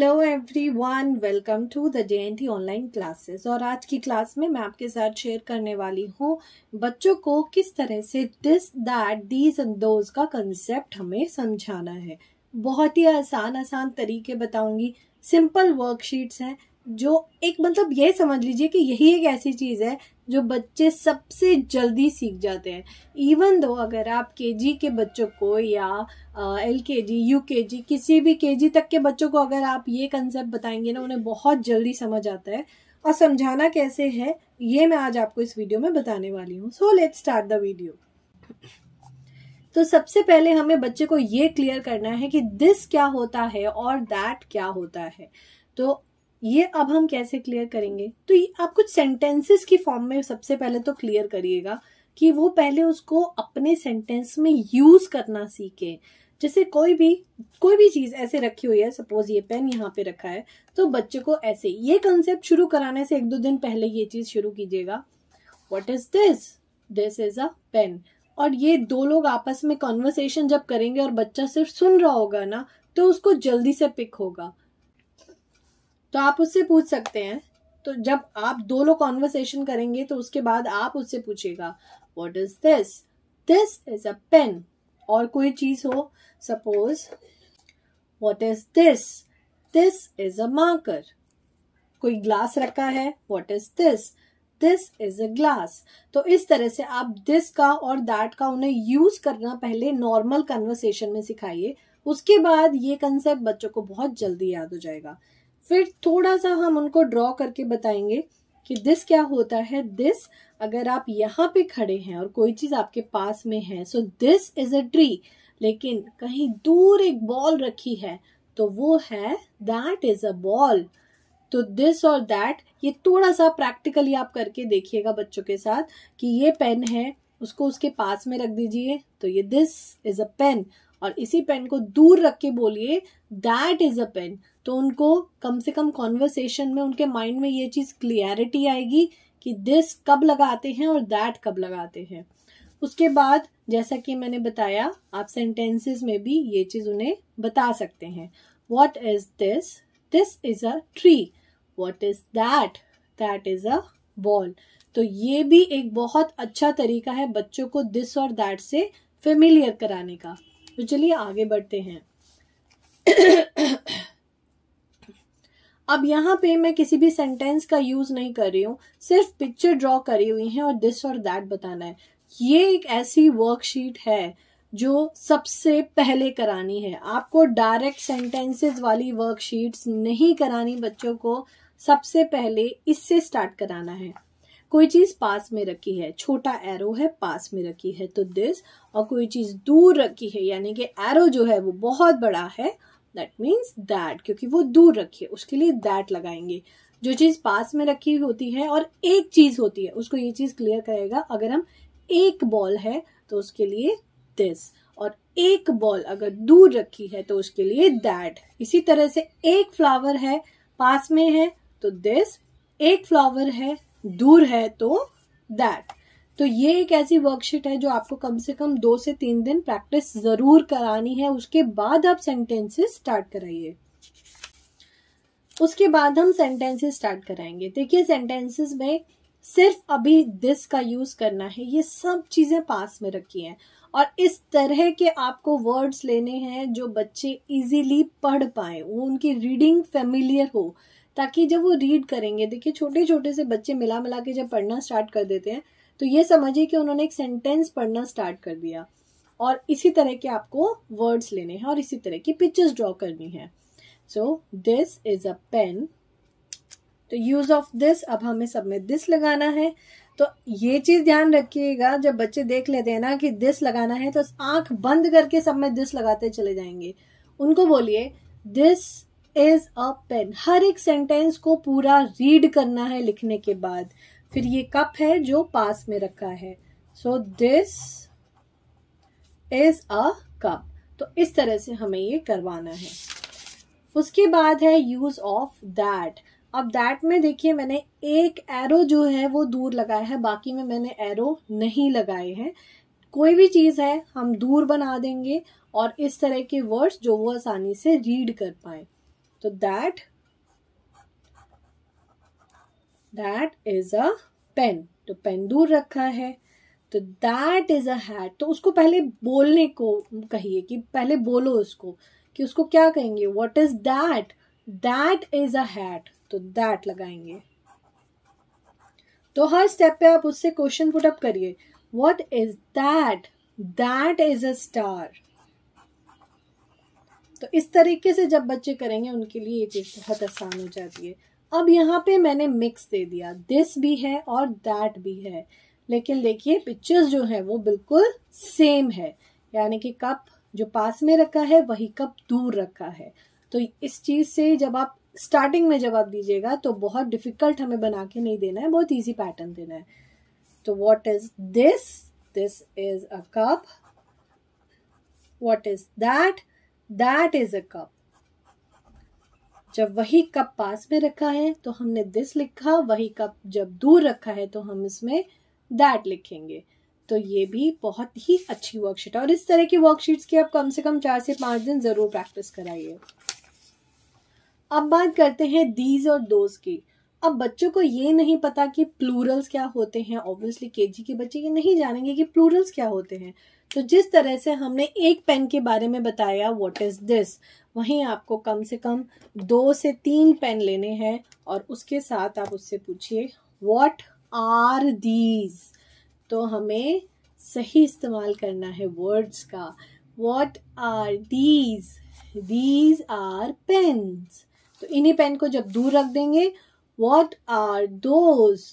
hello everyone welcome to the J N T online classes और आज की class में मैं आपके साथ शेयर करने वाली हूँ बच्चों को किस तरह से this that these and those का कंसेप्ट हमें समझाना है बहुत ही आसान आसान तरीके बताऊंगी सिंपल वर्कशीट्स हैं जो एक मतलब ये समझ लीजिए कि यही एक ऐसी चीज़ है जो बच्चे सबसे जल्दी सीख जाते हैं इवन दो अगर आप जी के बच्चों को या एल के जी यू के जी किसी भी के जी तक के बच्चों को अगर आप ये कंसेप्ट बताएंगे ना उन्हें बहुत जल्दी समझ आता है और समझाना कैसे है ये मैं आज आपको इस वीडियो में बताने वाली हूँ so let start the video तो सबसे पहले हमें बच्चे को ये क्लियर करना है कि दिस क्या होता है और दैट क्या होता है तो ये अब हम कैसे क्लियर करेंगे तो ये आप कुछ सेंटेंसेस की फॉर्म में सबसे पहले तो क्लियर करिएगा कि वो पहले उसको अपने सेंटेंस में यूज करना सीखे जैसे कोई भी कोई भी चीज ऐसे रखी हुई है सपोज ये पेन यहाँ पे रखा है तो बच्चे को ऐसे ये कंसेप्ट शुरू कराने से एक दो दिन पहले ये चीज शुरू कीजिएगा what is this this is a pen और ये दो लोग आपस में कॉन्वर्सेशन जब करेंगे और बच्चा सिर्फ सुन रहा होगा ना तो उसको जल्दी से पिक होगा तो आप उससे पूछ सकते हैं तो जब आप दो लोग कॉन्वर्सेशन करेंगे तो उसके बाद आप उससे पूछेगा what is this this is a pen और कोई चीज हो suppose what is this this is a marker कोई ग्लास रखा है what is this this is a glass तो इस तरह से आप दिस का और दैट का उन्हें यूज करना पहले नॉर्मल कन्वर्सेशन में सिखाइए उसके बाद ये कंसेप्ट बच्चों को बहुत जल्दी याद हो जाएगा फिर थोड़ा सा हम उनको ड्रॉ करके बताएंगे कि दिस क्या होता है दिस अगर आप यहाँ पे खड़े हैं और कोई चीज आपके पास में है so this is a tree लेकिन कहीं दूर एक बॉल रखी है तो वो है दैट इज अ बॉल तो दिस और दैट ये थोड़ा सा प्रैक्टिकली आप करके देखिएगा बच्चों के साथ कि ये पेन है उसको उसके पास में रख दीजिए तो ये दिस इज अ पेन और इसी पेन को दूर रख के बोलिए दैट इज अ पेन तो उनको कम से कम कॉन्वर्सेशन में उनके माइंड में ये चीज क्लियरिटी आएगी कि दिस कब लगाते हैं और दैट कब लगाते हैं उसके बाद जैसा कि मैंने बताया आप सेंटेंसेस में भी ये चीज उन्हें बता सकते हैं what is this this is a tree what is that that is a ball तो ये भी एक बहुत अच्छा तरीका है बच्चों को दिस और दैट से फेमिलियर कराने का तो चलिए आगे बढ़ते हैं अब यहाँ पे मैं किसी भी सेंटेंस का यूज नहीं कर रही हूँ सिर्फ पिक्चर ड्रॉ करी हुई है और दिस और दैट बताना है ये एक ऐसी वर्कशीट है जो सबसे पहले करानी है आपको डायरेक्ट सेंटेंसेस वाली वर्कशीट्स नहीं करानी बच्चों को सबसे पहले इससे स्टार्ट कराना है कोई चीज पास में रखी है छोटा एरो है पास में रखी है तो दिस और कोई चीज दूर रखी है यानी कि एरो जो है वो बहुत बड़ा है दैट मीन्स दैट क्योंकि वो दूर रखी है उसके लिए दैट लगाएंगे जो चीज पास में रखी होती है और एक चीज होती है उसको ये चीज क्लियर करेगा अगर हम एक बॉल है तो उसके लिए दिस और एक बॉल अगर दूर रखी है तो उसके लिए दैट इसी तरह से एक फ्लावर है पास में है तो दिस एक फ्लावर है दूर है तो दैट तो ये एक ऐसी वर्कशीट है जो आपको कम से कम दो से तीन दिन प्रैक्टिस जरूर करानी है उसके बाद आप सेंटेंसेस स्टार्ट कराइए उसके बाद हम सेंटेंसेस स्टार्ट कराएंगे देखिए सेंटेंसेस में सिर्फ अभी दिस का यूज करना है ये सब चीजें पास में रखी हैं और इस तरह के आपको वर्ड्स लेने हैं जो बच्चे इजीली पढ़ पाए उनकी रीडिंग फेमिलियर हो ताकि जब वो रीड करेंगे देखिए छोटे छोटे से बच्चे मिला मिला के जब पढ़ना स्टार्ट कर देते हैं तो ये समझिए कि उन्होंने एक सेंटेंस पढ़ना स्टार्ट कर दिया और इसी तरह के आपको वर्ड्स लेने हैं और इसी तरह की पिक्चर्स ड्रॉ करनी है so this is a pen तो यूज ऑफ दिस अब हमें सब में दिस लगाना है तो ये चीज ध्यान रखिएगा जब बच्चे देख लेते हैं ना कि दिस लगाना है तो आंख बंद करके सब में दिस लगाते चले जाएंगे उनको बोलिए दिस इज अ पेन हर एक सेंटेंस को पूरा रीड करना है लिखने के बाद फिर ये कप है जो पास में रखा है so this is a cup तो इस तरह से हमें ये करवाना है उसके बाद है यूज ऑफ दैट अब दैट में देखिए मैंने एक एरो जो है वो दूर लगाया है बाकी में मैंने एरो नहीं लगाए हैं कोई भी चीज़ है हम दूर बना देंगे और इस तरह के वर्ड्स जो वो आसानी से रीड कर पाए तो that that is a pen तो पेन दूर रखा है तो दैट इज अ हैट तो उसको पहले बोलने को कहिए कि पहले बोलो उसको कि उसको क्या कहेंगे what is that that is a hat तो दैट लगाएंगे तो हर स्टेप पे आप उससे क्वेश्चन पुटअप करिए what is that that is a star तो इस तरीके से जब बच्चे करेंगे उनके लिए ये चीज़ बहुत आसान हो जाती है अब यहाँ पे मैंने मिक्स दे दिया दिस भी है और दैट भी है लेकिन देखिए पिक्चर्स जो है वो बिल्कुल सेम है यानी कि कप जो पास में रखा है वही कप दूर रखा है तो इस चीज़ से जब आप स्टार्टिंग में जब आप दीजिएगा तो बहुत डिफिकल्ट हमें बना के नहीं देना है बहुत ईजी पैटर्न देना है तो what is this this is a cup what is that that is a cup जब वही कप पास में रखा है तो हमने दिस लिखा वही कप जब दूर रखा है तो हम इसमें दैट लिखेंगे तो ये भी बहुत ही अच्छी वर्कशीट है और इस तरह की वर्कशीट्स की आप कम से कम चार से पांच दिन ज़रूर प्रैक्टिस कराइए अब बात करते हैं दीज और दोज की अब बच्चों को ये नहीं पता कि प्लूरल्स क्या होते हैं ऑब्वियसली केजी के बच्चे ये नहीं जानेंगे कि प्लूरल्स क्या होते हैं तो जिस तरह से हमने एक पेन के बारे में बताया व्हाट इज़ दिस वहीं आपको कम से कम दो से तीन पेन लेने हैं और उसके साथ आप उससे पूछिए व्हाट आर दीज तो हमें सही इस्तेमाल करना है वर्ड्स का what are these these are pens तो इन्हीं पेन को जब दूर रख देंगे what are those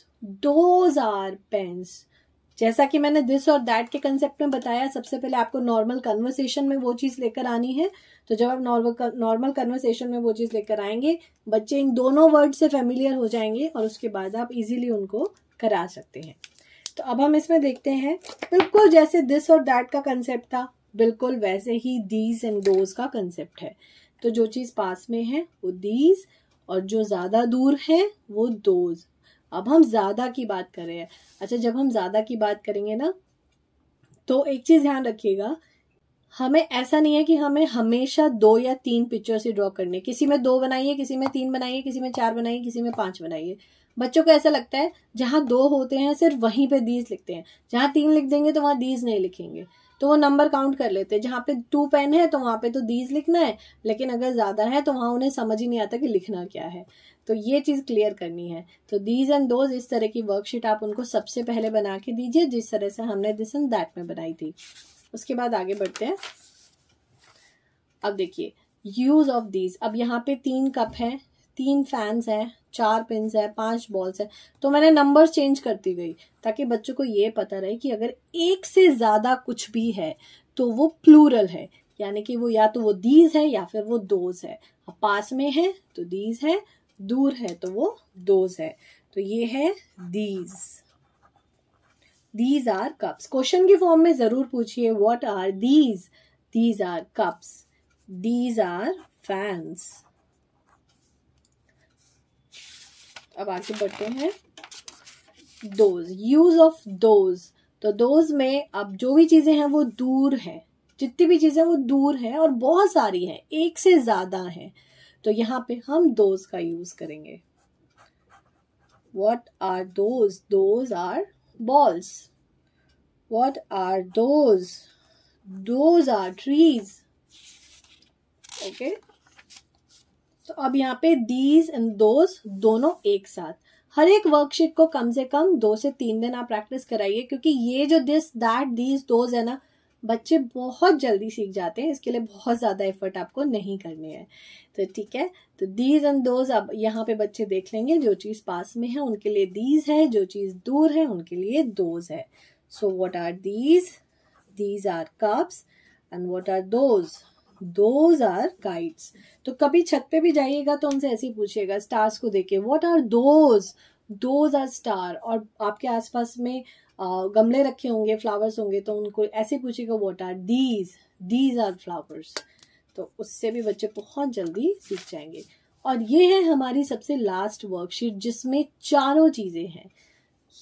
those are pens जैसा कि मैंने दिस और दैट के कंसेप्ट में बताया सबसे पहले आपको नॉर्मल कन्वर्सेशन में वो चीज़ लेकर आनी है तो जब आप नॉर्मल नॉर्मल कन्वर्सेशन में वो चीज़ लेकर आएंगे बच्चे इन दोनों वर्ड से फेमिलियर हो जाएंगे और उसके बाद आप इजीली उनको करा सकते हैं तो अब हम इसमें देखते हैं बिल्कुल जैसे दिस और दैट का कंसेप्ट था बिल्कुल वैसे ही दीज एंड डोज का कंसेप्ट है तो जो चीज़ पास में है वो दीज और जो ज़्यादा दूर है वो दोज अब हम ज़्यादा की बात कर रहे हैं अच्छा जब हम ज़्यादा की बात करेंगे ना तो एक चीज़ ध्यान रखिएगा हमें ऐसा नहीं है कि हमें हमेशा दो या तीन पिक्चर्स ही ड्रॉ करने किसी में दो बनाइए किसी में तीन बनाइए किसी में चार बनाइए किसी में पांच बनाइए बच्चों को ऐसा लगता है जहां दो होते हैं सिर्फ वहीं पे दीज लिखते हैं जहां तीन लिख देंगे तो वहां दीज नहीं लिखेंगे तो वो नंबर काउंट कर लेते हैं जहाँ पे टू पेन है तो वहाँ पे तो दीज लिखना है लेकिन अगर ज़्यादा है तो वहाँ उन्हें समझ ही नहीं आता कि लिखना क्या है तो ये चीज़ क्लियर करनी है तो दीज एंड दोज इस तरह की वर्कशीट आप उनको सबसे पहले बना के दीजिए जिस तरह से हमने दिस एंड दैट में बनाई थी उसके बाद आगे बढ़ते हैं अब देखिए यूज़ ऑफ दीज अब यहाँ पे तीन कप हैं तीन फैंस हैं चार पिन है पांच बॉल्स हैं तो मैंने नंबर चेंज करती गई ताकि बच्चों को ये पता रहे कि अगर एक से ज़्यादा कुछ भी है तो वो प्लूरल है यानी कि वो या तो वो दीज है या फिर वो दोज है अब पास में है तो दीज है दूर है तो वो दोज है तो ये है these these are cups question के फॉर्म में जरूर पूछिए what are these these are cups these are fans अब आगे बढ़ते हैं दोज यूज ऑफ दोज तो दोज में अब जो भी चीजें हैं वो दूर हैं जितनी भी चीजें वो दूर हैं और बहुत सारी हैं एक से ज्यादा हैं तो यहाँ पे हम दोज का यूज करेंगे what are those those are balls what are those those are trees okay तो अब यहाँ पे दीज एंड दोज दोनों एक साथ हर एक वर्कशीट को कम से कम दो से तीन दिन आप प्रैक्टिस कराइए क्योंकि ये जो दिस दैट दीज दोज है ना बच्चे बहुत जल्दी सीख जाते हैं इसके लिए बहुत ज़्यादा एफर्ट आपको नहीं करनी है तो ठीक है तो दीज एंड दोज अब यहाँ पे बच्चे देख लेंगे जो चीज़ पास में है उनके लिए दीज है जो चीज़ दूर है उनके लिए दोज है so what are these these are cups and what are those those are guides तो कभी छत पे भी जाइएगा तो उनसे ऐसे ही पूछिएगा स्टार्स को देखे what are those those are star और आपके आसपास में गमले रखे होंगे फ्लावर्स होंगे तो उनको ऐसे पूछिएगा what are these these are flowers तो उससे भी बच्चे बहुत जल्दी सीख जाएंगे और ये है हमारी सबसे लास्ट वर्कशीट जिसमें चारों चीज़ें हैं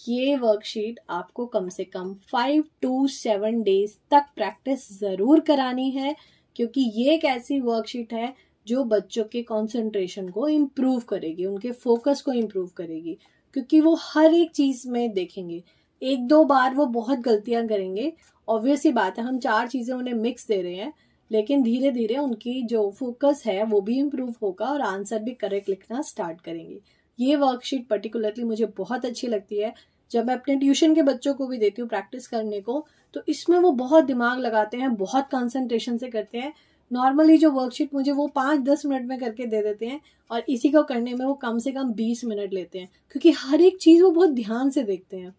ये वर्कशीट आपको कम से कम फाइव टू सेवन डेज तक प्रैक्टिस ज़रूर करानी है क्योंकि ये एक ऐसी वर्कशीट है जो बच्चों के कंसंट्रेशन को इम्प्रूव करेगी उनके फोकस को इम्प्रूव करेगी क्योंकि वो हर एक चीज़ में देखेंगे एक दो बार वो बहुत गलतियां करेंगे ऑब्वियस ही बात है हम चार चीज़ें उन्हें मिक्स दे रहे हैं लेकिन धीरे धीरे उनकी जो फोकस है वो भी इम्प्रूव होगा और आंसर भी करेक्ट लिखना स्टार्ट करेंगे ये वर्कशीट पर्टिकुलरली मुझे बहुत अच्छी लगती है जब मैं अपने ट्यूशन के बच्चों को भी देती हूँ प्रैक्टिस करने को तो इसमें वो बहुत दिमाग लगाते हैं बहुत कंसंट्रेशन से करते हैं नॉर्मली जो वर्कशीट मुझे वो पाँच दस मिनट में करके दे देते हैं और इसी को करने में वो कम से कम बीस मिनट लेते हैं क्योंकि हर एक चीज़ वो बहुत ध्यान से देखते हैं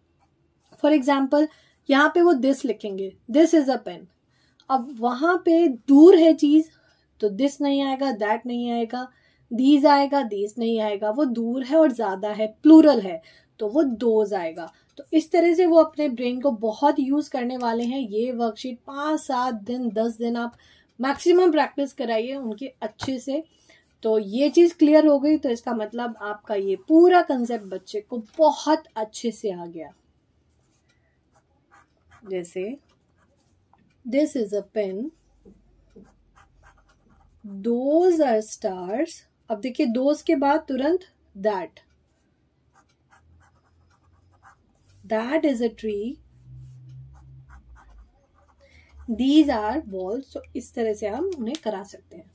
फॉर एग्जाम्पल यहाँ पे वो दिस लिखेंगे दिस इज़ अ पेन अब वहाँ पे दूर है चीज़ तो दिस नहीं आएगा दैट नहीं आएगा दीज आएगा दीज नहीं आएगा वो दूर है और ज़्यादा है प्लूरल है तो वो दोज आएगा तो इस तरह से वो अपने ब्रेन को बहुत यूज़ करने वाले हैं ये वर्कशीट पाँच सात दिन दस दिन आप मैक्सिमम प्रैक्टिस कराइए उनके अच्छे से तो ये चीज़ क्लियर हो गई तो इसका मतलब आपका ये पूरा कंसेप्ट बच्चे को बहुत अच्छे से आ गया जैसे this is a pen those are stars अब देखिए दोज के बाद तुरंत that that is a tree these are balls so इस तरह से हम उन्हें करा सकते हैं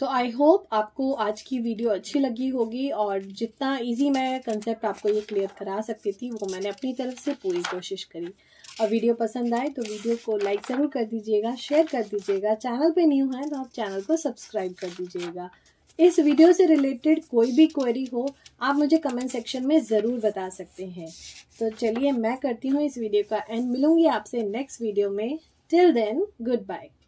तो आई होप आपको आज की वीडियो अच्छी लगी होगी और जितना इजी मैं कंसेप्ट आपको ये क्लियर करा सकती थी वो मैंने अपनी तरफ से पूरी कोशिश करी और वीडियो पसंद आए तो वीडियो को लाइक ज़रूर कर दीजिएगा शेयर कर दीजिएगा चैनल पे न्यू है तो आप चैनल को सब्सक्राइब कर दीजिएगा इस वीडियो से रिलेटेड कोई भी क्वेरी हो आप मुझे कमेंट सेक्शन में ज़रूर बता सकते हैं तो चलिए मैं करती हूँ इस वीडियो का एंड मिलूंगी आपसे नेक्स्ट वीडियो में टिल देन गुड बाय